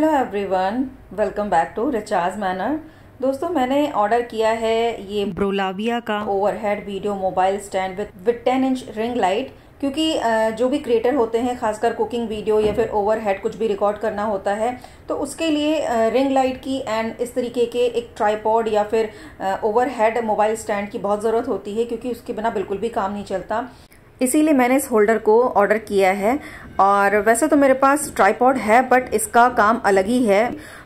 hello everyone welcome back to recharge manner दोस्तों मैंने order किया है ये ब्रोलाविया का overhead video mobile stand with with 10 inch ring light क्योंकि जो भी क्रिएटर होते हैं खासकर कुकिंग वीडियो या फिर ओवरहेड कुछ भी रिकॉर्ड करना होता है तो उसके लिए रिंग लाइट की एंड इस तरीके के एक ट्राईपॉड या फिर ओवरहेड मोबाइल स्टैंड की बहुत ज़रूरत होती है क्योंकि उसके बिना बिल्कुल भी काम नहीं चलता इसीलिए मैंने इस होल्डर को ऑर्डर किया है और वैसे तो मेरे पास ट्राईपॉड है बट इसका काम अलग ही है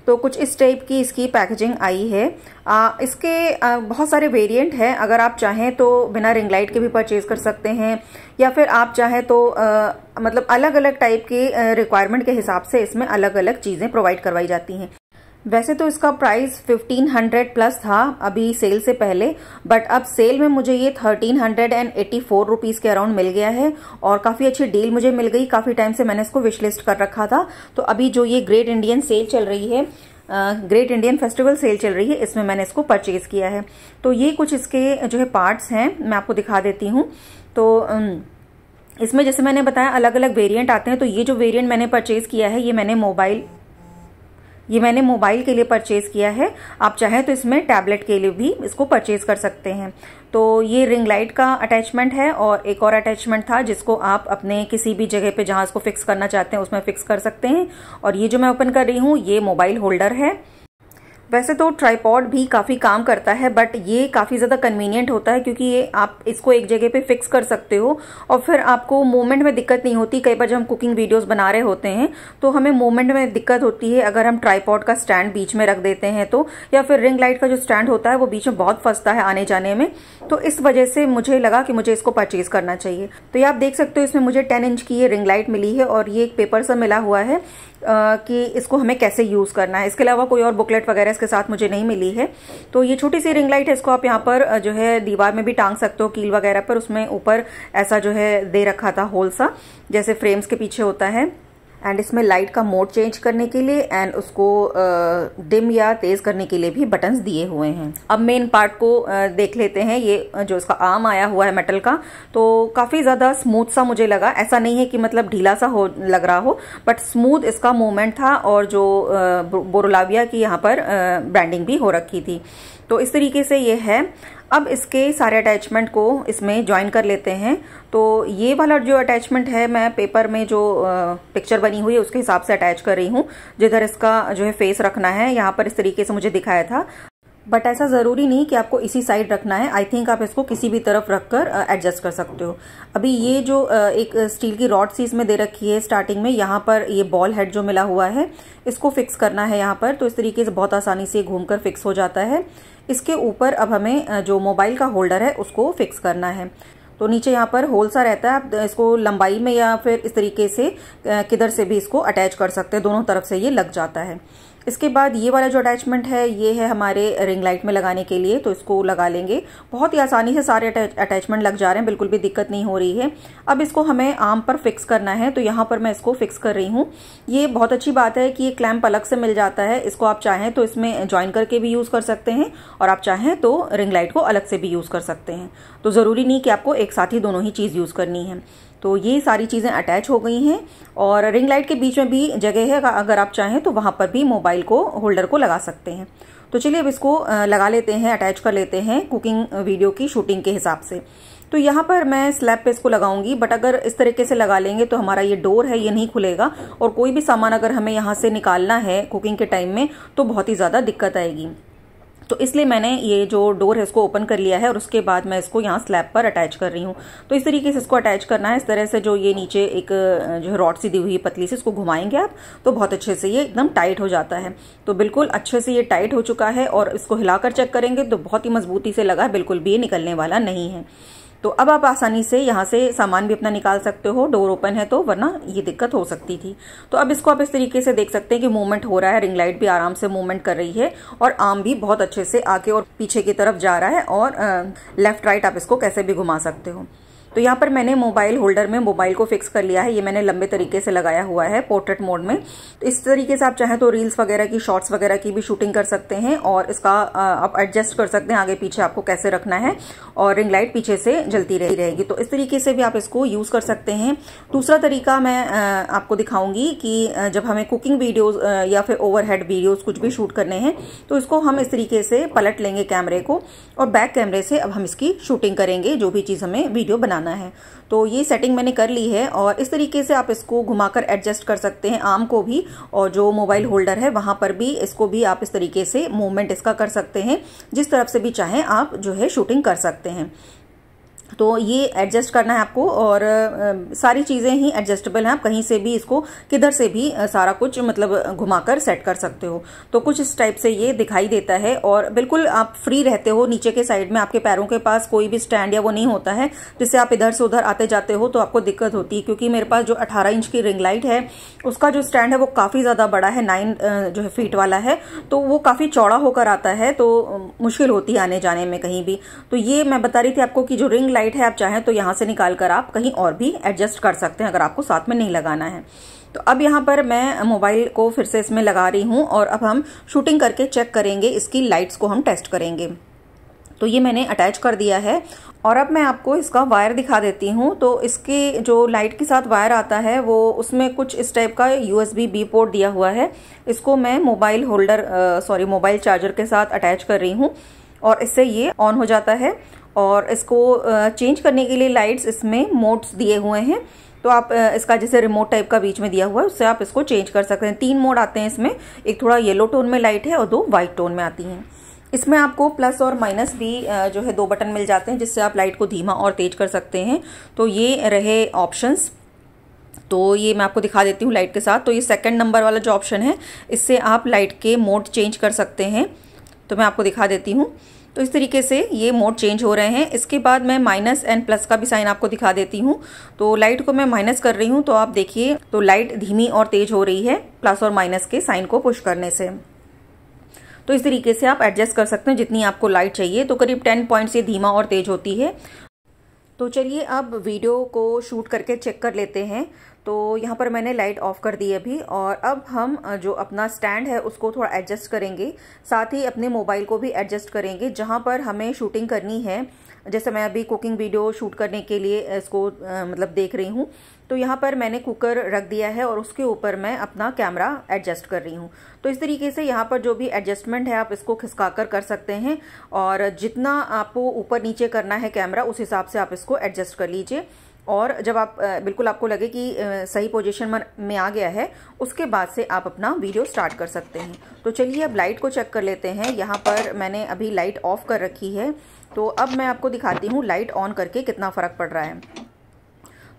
तो कुछ इस टाइप की इसकी पैकेजिंग आई है आ, इसके आ, बहुत सारे वेरिएंट हैं अगर आप चाहें तो बिना रिंग लाइट के भी परचेज़ कर सकते हैं या फिर आप चाहें तो आ, मतलब अलग अलग टाइप के रिक्वायरमेंट के हिसाब से इसमें अलग अलग चीज़ें प्रोवाइड करवाई जाती हैं वैसे तो इसका प्राइस 1500 प्लस था अभी सेल से पहले बट अब सेल में मुझे ये 1384 हंड्रेड के अराउंड मिल गया है और काफ़ी अच्छी डील मुझे मिल गई काफ़ी टाइम से मैंने इसको विशलिस्ट कर रखा था तो अभी जो ये ग्रेट इंडियन सेल चल रही है ग्रेट इंडियन फेस्टिवल सेल चल रही है इसमें मैंने इसको परचेज किया है तो ये कुछ इसके जो है पार्ट्स हैं मैं आपको दिखा देती हूँ तो इसमें जैसे मैंने बताया अलग अलग वेरिएंट आते हैं तो ये जो वेरिएंट मैंने परचेज किया है ये मैंने मोबाइल ये मैंने मोबाइल के लिए परचेज़ किया है आप चाहें तो इसमें टैबलेट के लिए भी इसको परचेज़ कर सकते हैं तो ये रिंग लाइट का अटैचमेंट है और एक और अटैचमेंट था जिसको आप अपने किसी भी जगह पे जहाँ इसको फिक्स करना चाहते हैं उसमें फिक्स कर सकते हैं और ये जो मैं ओपन कर रही हूँ ये मोबाइल होल्डर है वैसे तो ट्राईपॉड भी काफ़ी काम करता है बट ये काफ़ी ज़्यादा कन्वीनियंट होता है क्योंकि ये आप इसको एक जगह पे फिक्स कर सकते हो और फिर आपको मूवमेंट में दिक्कत नहीं होती कई बार जब हम कुकिंग वीडियोस बना रहे होते हैं तो हमें मोमेंट में दिक्कत होती है अगर हम ट्राईपॉड का स्टैंड बीच में रख देते हैं तो या फिर रिंग लाइट का जो स्टैंड होता है वो बीच में बहुत फंसता है आने जाने में तो इस वजह से मुझे लगा कि मुझे इसको परचेज़ करना चाहिए तो ये आप देख सकते हो इसमें मुझे टेन इंच की ये रिंग लाइट मिली है और ये एक पेपर सा मिला हुआ है कि इसको हमें कैसे यूज़ करना है इसके अलावा कोई और बुकलेट वगैरह इसके साथ मुझे नहीं मिली है तो ये छोटी सी रिंग लाइट है इसको आप यहाँ पर जो है दीवार में भी टांग सकते हो कील वगैरह पर उसमें ऊपर ऐसा जो है दे रखा था होल सा जैसे फ्रेम्स के पीछे होता है एंड इसमें लाइट का मोड चेंज करने के लिए एंड उसको डिम या तेज़ करने के लिए भी बटन्स दिए हुए हैं अब मेन पार्ट को देख लेते हैं ये जो इसका आर्म आया हुआ है मेटल का तो काफ़ी ज़्यादा स्मूथ सा मुझे लगा ऐसा नहीं है कि मतलब ढीला सा हो लग रहा हो बट स्मूथ इसका मूवमेंट था और जो बोरोलाविया की यहाँ पर ब्रांडिंग भी हो रखी थी तो इस तरीके से ये है अब इसके सारे अटैचमेंट को इसमें ज्वाइन कर लेते हैं तो ये वाला जो अटैचमेंट है मैं पेपर में जो पिक्चर बनी हुई है उसके हिसाब से अटैच कर रही हूँ जिधर इसका जो है फेस रखना है यहाँ पर इस तरीके से मुझे दिखाया था बट ऐसा ज़रूरी नहीं कि आपको इसी साइड रखना है आई थिंक आप इसको किसी भी तरफ रखकर एडजस्ट कर सकते हो अभी ये जो एक स्टील की रॉड सी इसमें दे रखी है स्टार्टिंग में यहाँ पर ये बॉल हेड जो मिला हुआ है इसको फिक्स करना है यहाँ पर तो इस तरीके से बहुत आसानी से घूमकर फिक्स हो जाता है इसके ऊपर अब हमें जो मोबाइल का होल्डर है उसको फिक्स करना है तो नीचे यहाँ पर होल सा रहता है आप इसको लंबाई में या फिर इस तरीके से किधर से भी इसको अटैच कर सकते हैं दोनों तरफ से ये लग जाता है इसके बाद ये वाला जो अटैचमेंट है ये है हमारे रिंग लाइट में लगाने के लिए तो इसको लगा लेंगे बहुत ही आसानी से सारे अटैचमेंट लग जा रहे हैं बिल्कुल भी दिक्कत नहीं हो रही है अब इसको हमें आर्म पर फिक्स करना है तो यहाँ पर मैं इसको फिक्स कर रही हूँ ये बहुत अच्छी बात है कि ये क्लैम्प अलग से मिल जाता है इसको आप चाहें तो इसमें ज्वाइन करके भी यूज़ कर सकते हैं और आप चाहें तो रिंग लाइट को अलग से भी यूज़ कर सकते हैं तो ज़रूरी नहीं कि आपको एक साथ ही दोनों ही चीज़ यूज़ करनी है तो ये सारी चीज़ें अटैच हो गई हैं और रिंग लाइट के बीच में भी जगह है अगर आप चाहें तो वहाँ पर भी मोबाइल को होल्डर को लगा सकते हैं तो चलिए अब इसको लगा लेते हैं अटैच कर लेते हैं कुकिंग वीडियो की शूटिंग के हिसाब से तो यहाँ पर मैं स्लैब पे इसको लगाऊंगी बट अगर इस तरीके से लगा लेंगे तो हमारा ये डोर है ये नहीं खुलेगा और कोई भी सामान अगर हमें यहाँ से निकालना है कुकिंग के टाइम में तो बहुत ही ज़्यादा दिक्कत आएगी तो इसलिए मैंने ये जो डोर है इसको ओपन कर लिया है और उसके बाद मैं इसको यहाँ स्लैब पर अटैच कर रही हूँ तो इस तरीके से इसको अटैच करना है इस तरह से जो ये नीचे एक जो रॉड सी दी हुई है पतली से इसको घुमाएंगे आप तो बहुत अच्छे से ये एकदम टाइट हो जाता है तो बिल्कुल अच्छे से ये टाइट हो चुका है और इसको हिलाकर चेक करेंगे तो बहुत ही मजबूती से लगा बिल्कुल भी ये निकलने वाला नहीं है तो अब आप आसानी से यहाँ से सामान भी अपना निकाल सकते हो डोर ओपन है तो वरना ये दिक्कत हो सकती थी तो अब इसको आप इस तरीके से देख सकते हैं कि मूवमेंट हो रहा है रिंग लाइट भी आराम से मूवमेंट कर रही है और आर्म भी बहुत अच्छे से आगे और पीछे की तरफ जा रहा है और लेफ्ट राइट आप इसको कैसे भी घुमा सकते हो तो यहाँ पर मैंने मोबाइल होल्डर में मोबाइल को फिक्स कर लिया है ये मैंने लंबे तरीके से लगाया हुआ है पोर्ट्रेट मोड में तो इस तरीके से आप चाहें तो रील्स वगैरह की शॉर्ट्स वगैरह की भी शूटिंग कर सकते हैं और इसका आप एडजस्ट कर सकते हैं आगे पीछे आपको कैसे रखना है और रिंग लाइट पीछे से जलती रही रहेगी तो इस तरीके से भी आप इसको यूज़ कर सकते हैं दूसरा तरीका मैं आपको दिखाऊंगी कि जब हमें कुकिंग वीडियोज या फिर ओवर वीडियोस कुछ भी शूट करने हैं तो इसको हम इस तरीके से पलट लेंगे कैमरे को और बैक कैमरे से अब हम इसकी शूटिंग करेंगे जो भी चीज़ हमें वीडियो बनाना जाना है तो ये सेटिंग मैंने कर ली है और इस तरीके से आप इसको घुमाकर एडजस्ट कर सकते हैं आर्म को भी और जो मोबाइल होल्डर है वहाँ पर भी इसको भी आप इस तरीके से मूवमेंट इसका कर सकते हैं जिस तरफ से भी चाहें आप जो है शूटिंग कर सकते हैं तो ये एडजस्ट करना है आपको और सारी चीज़ें ही एडजस्टेबल हैं आप कहीं से भी इसको किधर से भी सारा कुछ मतलब घुमाकर सेट कर सकते हो तो कुछ इस टाइप से ये दिखाई देता है और बिल्कुल आप फ्री रहते हो नीचे के साइड में आपके पैरों के पास कोई भी स्टैंड या वो नहीं होता है जिससे आप इधर से उधर आते जाते हो तो आपको दिक्कत होती है क्योंकि मेरे पास जो अठारह इंच की रिंग लाइट है उसका जो स्टैंड है वो काफ़ी ज़्यादा बड़ा है नाइन जो है फीट वाला है तो वो काफ़ी चौड़ा होकर आता है तो मुश्किल होती है आने जाने में कहीं भी तो ये मैं बता रही थी आपको कि जो रिंग लाइट है आप चाहें तो यहाँ से निकाल कर आप कहीं और भी एडजस्ट कर सकते हैं अगर आपको साथ में नहीं लगाना है तो अब यहाँ पर मैं मोबाइल को फिर से इसमें लगा रही हूँ और अब हम शूटिंग करके चेक करेंगे इसकी लाइट्स को हम टेस्ट करेंगे तो ये मैंने अटैच कर दिया है और अब मैं आपको इसका वायर दिखा देती हूँ तो इसके जो लाइट के साथ वायर आता है वो उसमें कुछ इस टाइप का U S B B port दिया हुआ है इसको मैं mobile holder sorry mobile charger के साथ अटैच कर रही हूँ और इससे ये ऑन हो जाता है और इसको चेंज करने के लिए लाइट्स इसमें मोड्स दिए हुए हैं तो आप इसका जैसे रिमोट टाइप का बीच में दिया हुआ है उससे आप इसको चेंज कर सकते हैं तीन मोड आते हैं इसमें एक थोड़ा येलो टोन में लाइट है और दो वाइट टोन में आती हैं इसमें आपको प्लस और माइनस भी जो है दो बटन मिल जाते हैं जिससे आप लाइट को धीमा और तेज कर सकते हैं तो ये रहे ऑप्शंस तो ये मैं आपको दिखा देती हूँ लाइट के साथ तो ये सेकंड नंबर वाला जो ऑप्शन है इससे आप लाइट के मोड चेंज कर सकते हैं तो मैं आपको दिखा देती हूँ तो इस तरीके से ये मोड चेंज हो रहे हैं इसके बाद मैं माइनस एंड प्लस का भी साइन आपको दिखा देती हूँ तो लाइट को मैं माइनस कर रही हूँ तो आप देखिए तो लाइट धीमी और तेज हो रही है प्लस और माइनस के साइन को पुश करने से तो इस तरीके से आप एडजस्ट कर सकते हैं जितनी आपको लाइट चाहिए तो करीब टेन पॉइंट से धीमा और तेज होती है तो चलिए अब वीडियो को शूट करके चेक कर लेते हैं तो यहाँ पर मैंने लाइट ऑफ कर दी अभी और अब हम जो अपना स्टैंड है उसको थोड़ा एडजस्ट करेंगे साथ ही अपने मोबाइल को भी एडजस्ट करेंगे जहाँ पर हमें शूटिंग करनी है जैसे मैं अभी कुकिंग वीडियो शूट करने के लिए इसको आ, मतलब देख रही हूँ तो यहाँ पर मैंने कुकर रख दिया है और उसके ऊपर मैं अपना कैमरा एडजस्ट कर रही हूँ तो इस तरीके से यहाँ पर जो भी एडजस्टमेंट है आप इसको खिसका कर कर सकते हैं और जितना आपको ऊपर नीचे करना है कैमरा उस हिसाब से आप इसको एडजस्ट कर लीजिए और जब आप बिल्कुल आपको लगे कि सही पोजीशन में आ गया है उसके बाद से आप अपना वीडियो स्टार्ट कर सकते हैं तो चलिए अब लाइट को चेक कर लेते हैं यहाँ पर मैंने अभी लाइट ऑफ कर रखी है तो अब मैं आपको दिखाती हूँ लाइट ऑन करके कितना फ़र्क पड़ रहा है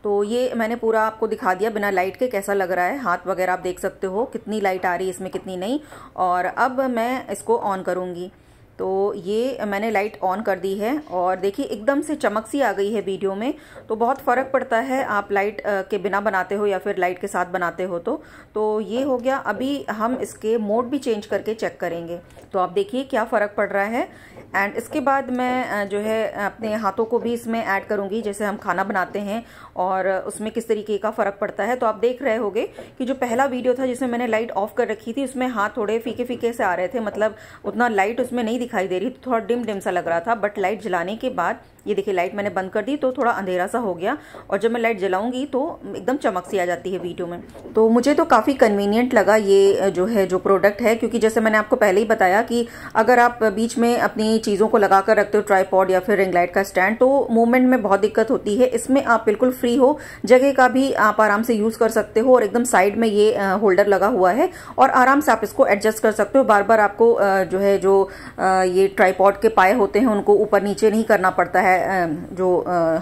तो ये मैंने पूरा आपको दिखा दिया बिना लाइट के कैसा लग रहा है हाथ वगैरह आप देख सकते हो कितनी लाइट आ रही है इसमें कितनी नहीं और अब मैं इसको ऑन करूँगी तो ये मैंने लाइट ऑन कर दी है और देखिए एकदम से चमक सी आ गई है वीडियो में तो बहुत फ़र्क पड़ता है आप लाइट के बिना बनाते हो या फिर लाइट के साथ बनाते हो तो तो ये हो गया अभी हम इसके मोड भी चेंज करके चेक करेंगे तो आप देखिए क्या फ़र्क पड़ रहा है एंड इसके बाद मैं जो है अपने हाथों को भी इसमें ऐड करूँगी जैसे हम खाना बनाते हैं और उसमें किस तरीके का फ़र्क पड़ता है तो आप देख रहे होगे कि जो पहला वीडियो था जिसमें मैंने लाइट ऑफ कर रखी थी उसमें हाथ थोड़े फीके फीके से आ रहे थे मतलब उतना लाइट उसमें नहीं दिखाई दे रही तो थोड़ा डिम डिम सा लग रहा था बट लाइट जलाने के बाद ये देखिए लाइट मैंने बंद कर दी तो थोड़ा अंधेरा सा हो गया और जब मैं लाइट जलाऊंगी तो एकदम चमक सी आ जाती है वीडियो में तो मुझे तो काफ़ी कन्वीनियंट लगा ये जो है जो प्रोडक्ट है क्योंकि जैसे मैंने आपको पहले ही बताया कि अगर आप बीच में अपनी चीज़ों को लगा कर रखते हो ट्राईपॉड या फिर रिंग लाइट का स्टैंड तो मूवमेंट में बहुत दिक्कत होती है इसमें आप बिल्कुल फ्री हो जगह का भी आप आराम से यूज़ कर सकते हो और एकदम साइड में ये होल्डर लगा हुआ है और आराम से आप इसको एडजस्ट कर सकते हो बार बार आपको जो है जो ये ट्राईपॉड के पाए होते हैं उनको ऊपर नीचे नहीं करना पड़ता है जो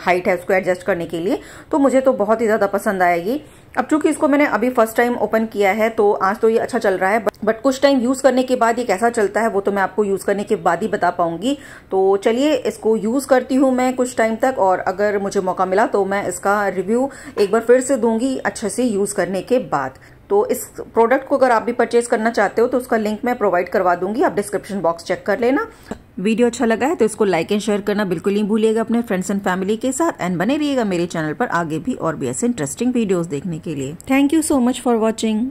हाइट है उसको एडजस्ट करने के लिए तो मुझे तो बहुत ही ज़्यादा पसंद आएगी अब चूंकि इसको मैंने अभी फर्स्ट टाइम ओपन किया है तो आज तो ये अच्छा चल रहा है बट कुछ टाइम यूज़ करने के बाद ये कैसा चलता है वो तो मैं आपको यूज़ करने के बाद ही बता पाऊंगी तो चलिए इसको यूज़ करती हूँ मैं कुछ टाइम तक और अगर मुझे मौका मिला तो मैं इसका रिव्यू एक बार फिर से दूंगी अच्छे से यूज़ करने के बाद तो इस प्रोडक्ट को अगर आप भी परचेज करना चाहते हो तो उसका लिंक मैं प्रोवाइड करवा दूंगी आप डिस्क्रिप्शन बॉक्स चेक कर लेना वीडियो अच्छा लगा है तो इसको लाइक एंड शेयर करना बिल्कुल नहीं भूलिएगा अपने फ्रेंड्स एंड फैमिली के साथ एंड बने रहिएगा मेरे चैनल पर आगे भी और भी ऐसे इंटरेस्टिंग वीडियोज देखने के लिए thank you so much for watching